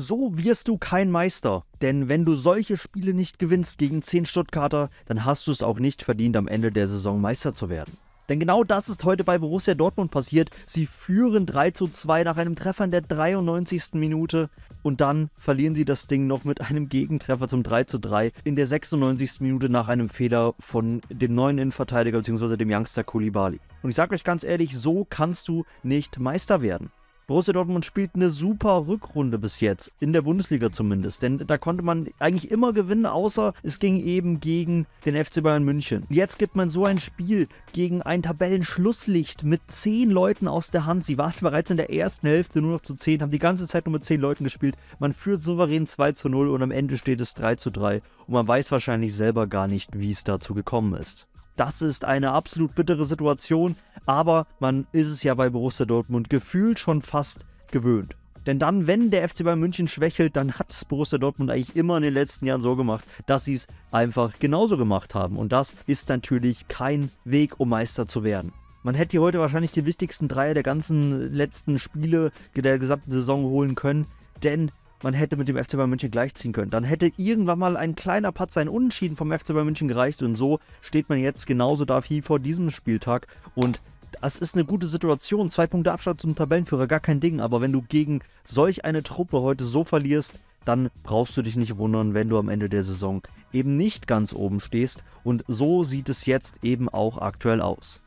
So wirst du kein Meister, denn wenn du solche Spiele nicht gewinnst gegen 10 Stuttgarter, dann hast du es auch nicht verdient, am Ende der Saison Meister zu werden. Denn genau das ist heute bei Borussia Dortmund passiert. Sie führen 3 zu 2 nach einem Treffer in der 93. Minute und dann verlieren sie das Ding noch mit einem Gegentreffer zum 3 zu 3 in der 96. Minute nach einem Fehler von dem neuen Innenverteidiger bzw. dem Youngster Kulibali. Und ich sage euch ganz ehrlich, so kannst du nicht Meister werden. Borussia Dortmund spielt eine super Rückrunde bis jetzt, in der Bundesliga zumindest. Denn da konnte man eigentlich immer gewinnen, außer es ging eben gegen den FC Bayern München. Jetzt gibt man so ein Spiel gegen ein Tabellenschlusslicht mit zehn Leuten aus der Hand. Sie waren bereits in der ersten Hälfte nur noch zu zehn, haben die ganze Zeit nur mit zehn Leuten gespielt. Man führt souverän 2 zu 0 und am Ende steht es 3 zu 3. Und man weiß wahrscheinlich selber gar nicht, wie es dazu gekommen ist. Das ist eine absolut bittere Situation, aber man ist es ja bei Borussia Dortmund gefühlt schon fast gewöhnt. Denn dann, wenn der FC Bayern München schwächelt, dann hat es Borussia Dortmund eigentlich immer in den letzten Jahren so gemacht, dass sie es einfach genauso gemacht haben. Und das ist natürlich kein Weg, um Meister zu werden. Man hätte hier heute wahrscheinlich die wichtigsten drei der ganzen letzten Spiele der gesamten Saison holen können, denn man hätte mit dem FC Bayern München gleichziehen können. Dann hätte irgendwann mal ein kleiner Patz ein Unentschieden vom FC Bayern München gereicht und so steht man jetzt genauso da wie vor diesem Spieltag und das ist eine gute Situation. Zwei Punkte Abstand zum Tabellenführer, gar kein Ding. Aber wenn du gegen solch eine Truppe heute so verlierst, dann brauchst du dich nicht wundern, wenn du am Ende der Saison eben nicht ganz oben stehst. Und so sieht es jetzt eben auch aktuell aus.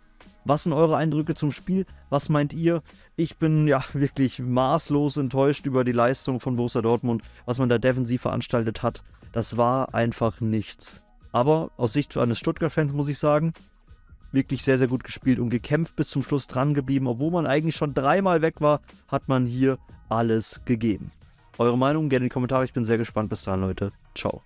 Was sind eure Eindrücke zum Spiel? Was meint ihr? Ich bin ja wirklich maßlos enttäuscht über die Leistung von Borussia Dortmund, was man da defensiv veranstaltet hat. Das war einfach nichts. Aber aus Sicht eines Stuttgart-Fans muss ich sagen, wirklich sehr, sehr gut gespielt und gekämpft bis zum Schluss dran geblieben. Obwohl man eigentlich schon dreimal weg war, hat man hier alles gegeben. Eure Meinung gerne in die Kommentare. Ich bin sehr gespannt. Bis dann, Leute. Ciao.